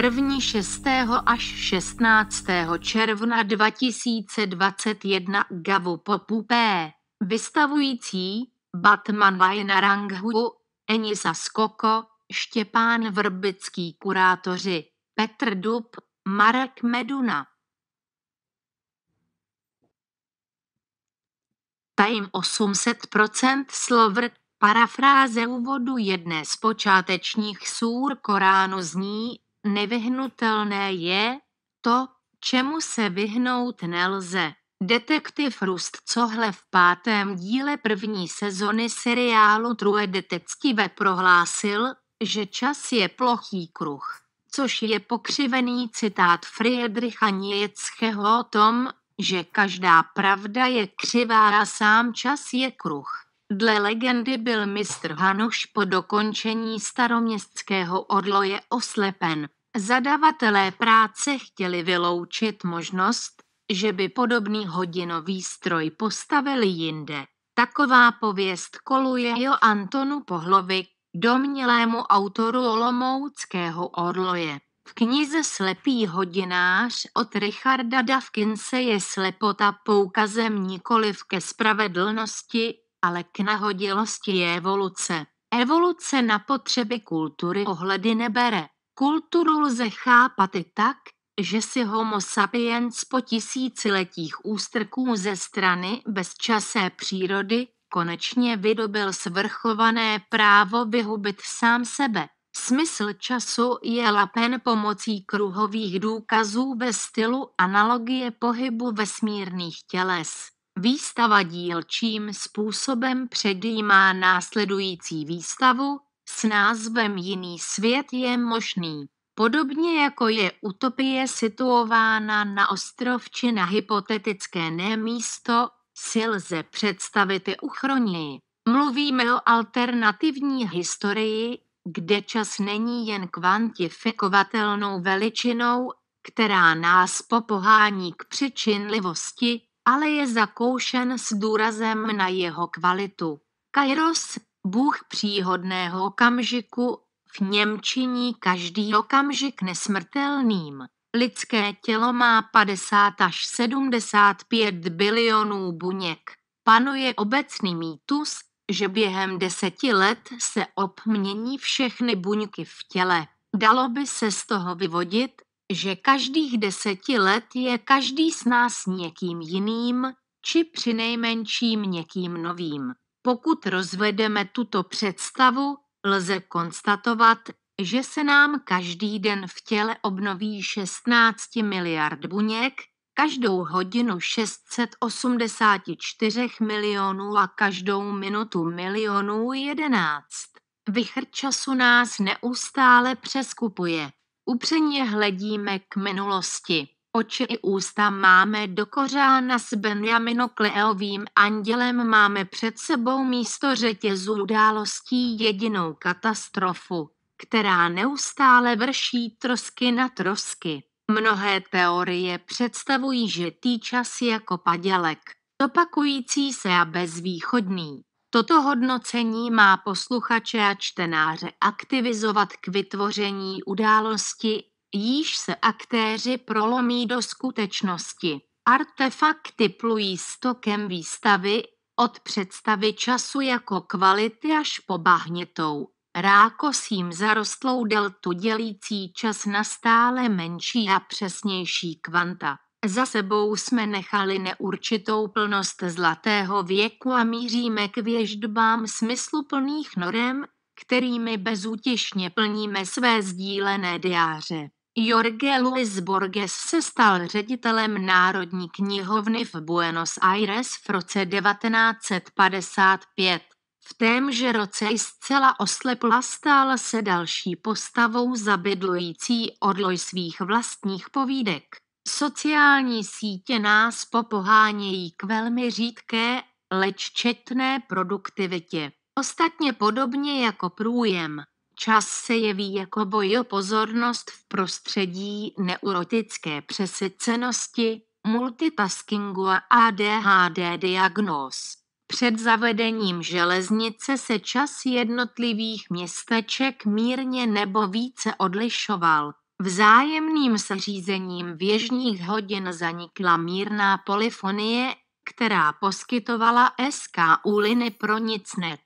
první 6. až 16. června 2021 Gavu Popupé, vystavující Batman Lajna Ranghu, Enisa Skoko, Štěpán Vrbický kurátoři, Petr Dub, Marek Meduna. Time 800% slovr parafráze úvodu jedné z počátečních sůr Koránu zní nevyhnutelné je to, čemu se vyhnout nelze. Detektiv Cohle v pátém díle první sezony seriálu True Detective prohlásil, že čas je plochý kruh, což je pokřivený citát Friedricha Nietzscheho o tom, že každá pravda je křivá a sám čas je kruh. Dle legendy byl mistr Hanuš po dokončení staroměstského orloje oslepen. Zadavatelé práce chtěli vyloučit možnost, že by podobný hodinový stroj postavili jinde. Taková pověst koluje jo Antonu Pohlovi, domnělému autoru Olomouckého orloje. V knize Slepý hodinář od Richarda Davkinse je slepota poukazem nikoliv ke spravedlnosti, ale k nahodilosti je evoluce. Evoluce na potřeby kultury ohledy nebere. Kulturu lze chápat i tak, že si homo sapiens po tisíciletích ústrků ze strany bezčasé přírody konečně vydobil svrchované právo vyhubit sám sebe. Smysl času je lapen pomocí kruhových důkazů ve stylu analogie pohybu vesmírných těles. Výstava dílčím způsobem předjímá následující výstavu s názvem Jiný svět je možný. Podobně jako je utopie situována na ostrov či na hypotetické nemísto, si lze představit i uchronii. Mluvíme o alternativní historii, kde čas není jen kvantifikovatelnou veličinou, která nás popohání k přičinlivosti, ale je zakoušen s důrazem na jeho kvalitu. Kairos, bůh příhodného okamžiku, v něm činí každý okamžik nesmrtelným. Lidské tělo má 50 až 75 bilionů buněk. Panuje obecný mýtus, že během deseti let se obmění všechny buňky v těle. Dalo by se z toho vyvodit, že každých deseti let je každý z nás někým jiným, či přinejmenším někým novým. Pokud rozvedeme tuto představu, lze konstatovat, že se nám každý den v těle obnoví 16 miliard buněk, každou hodinu 684 milionů a každou minutu milionů 11. Vychr času nás neustále přeskupuje. Upřeně hledíme k minulosti. Oči i ústa máme do kořána s Kleovým andělem máme před sebou místo řetězu událostí jedinou katastrofu, která neustále vrší trosky na trosky. Mnohé teorie představují, že týčas čas jako padělek, opakující se a bezvýchodný. Toto hodnocení má posluchače a čtenáře aktivizovat k vytvoření události, již se aktéři prolomí do skutečnosti. Artefakty plují stokem výstavy od představy času jako kvality až po bahnitou, rákosím zarostlou deltu dělící čas na stále menší a přesnější kvanta. Za sebou jsme nechali neurčitou plnost zlatého věku a míříme k věždbám smysluplných norem, kterými bezútěšně plníme své sdílené diáře. Jorge Luis Borges se stal ředitelem Národní knihovny v Buenos Aires v roce 1955. V témže roce i zcela oslepla stál se další postavou zabydlující odloj svých vlastních povídek. Sociální sítě nás popohánějí k velmi řídké, leč četné produktivitě. Ostatně podobně jako průjem, čas se jeví jako boj o pozornost v prostředí neurotické přesycenosti, multitaskingu a ADHD diagnóz. Před zavedením železnice se čas jednotlivých městeček mírně nebo více odlišoval. Vzájemným seřízením věžních hodin zanikla mírná polyfonie, která poskytovala SK úliny pronicnet,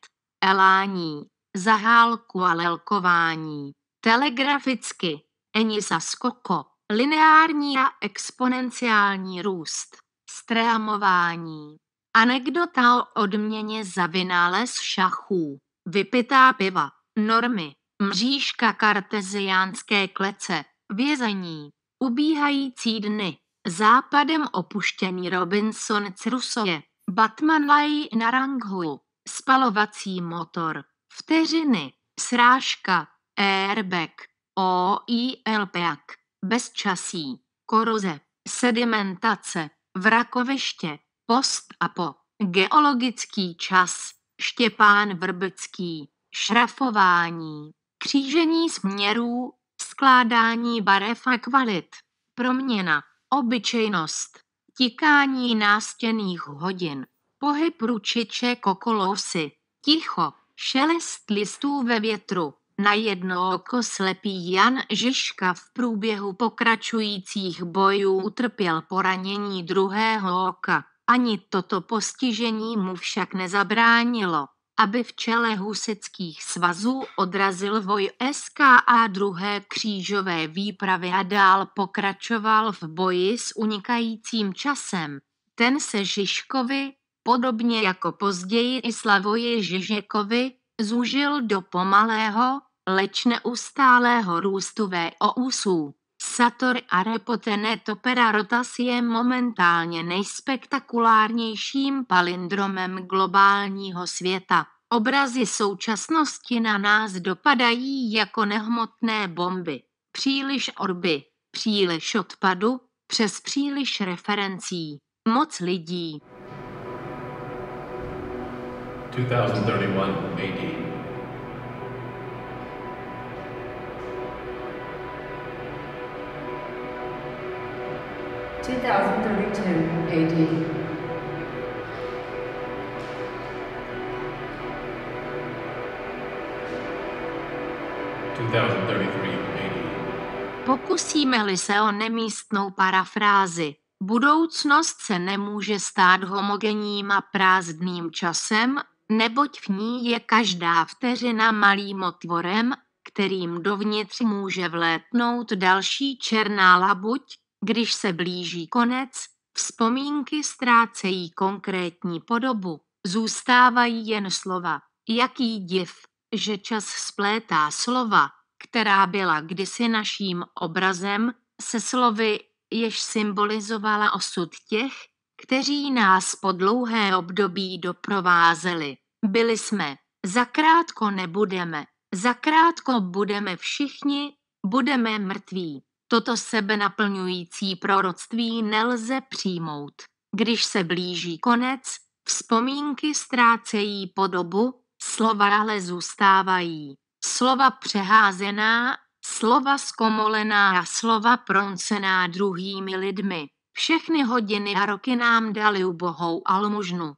elání, zahálku a lelkování, telegraficky, enisa skoko, lineární a exponenciální růst, streamování, anekdota o odměně za vynález šachů, vypitá piva, normy, Mřížka karteziánské klece, vězení, ubíhající dny, západem opuštěný Robinson Batman Batmanlaj na Ranghu, spalovací motor, vteřiny, srážka, airbag, OILPAC, bezčasí, koroze, sedimentace, vrakoviště, post a po, geologický čas, Štěpán Vrbický, šrafování. Křížení směrů, skládání barev a kvalit, proměna, obyčejnost, tikání nástěných hodin, pohyb ručiče kokolosy, ticho, šelest listů ve větru, na jedno oko slepý Jan Žižka v průběhu pokračujících bojů utrpěl poranění druhého oka. Ani toto postižení mu však nezabránilo aby v čele husických svazů odrazil voj SK a druhé křížové výpravy a dál pokračoval v boji s unikajícím časem. Ten se Žižkovi, podobně jako později i Slavoji Žižekovi, zúžil do pomalého, leč neustálého růstu VOUSů. Sator Arepotene Topera Rotas je momentálně nejspektakulárnějším palindromem globálního světa. Obrazy současnosti na nás dopadají jako nehmotné bomby. Příliš orby, příliš odpadu, přes příliš referencí. Moc lidí. 2031 AD 2032 AD. Pokusíme-li se o nemístnou parafrázi, budoucnost se nemůže stát homogenním a prázdným časem, neboť v ní je každá vteřina malým otvorem, kterým dovnitř může vlétnout další černá labuť, když se blíží konec, vzpomínky ztrácejí konkrétní podobu, zůstávají jen slova. Jaký div, že čas splétá slova, která byla kdysi naším obrazem, se slovy, jež symbolizovala osud těch, kteří nás po dlouhé období doprovázeli. Byli jsme, zakrátko nebudeme, zakrátko budeme všichni, budeme mrtví. Toto sebenaplňující proroctví nelze přijmout. Když se blíží konec, vzpomínky ztrácejí podobu, slova ale zůstávají. Slova přeházená, slova skomolená a slova proncená druhými lidmi. Všechny hodiny a roky nám dali ubohou almužnu.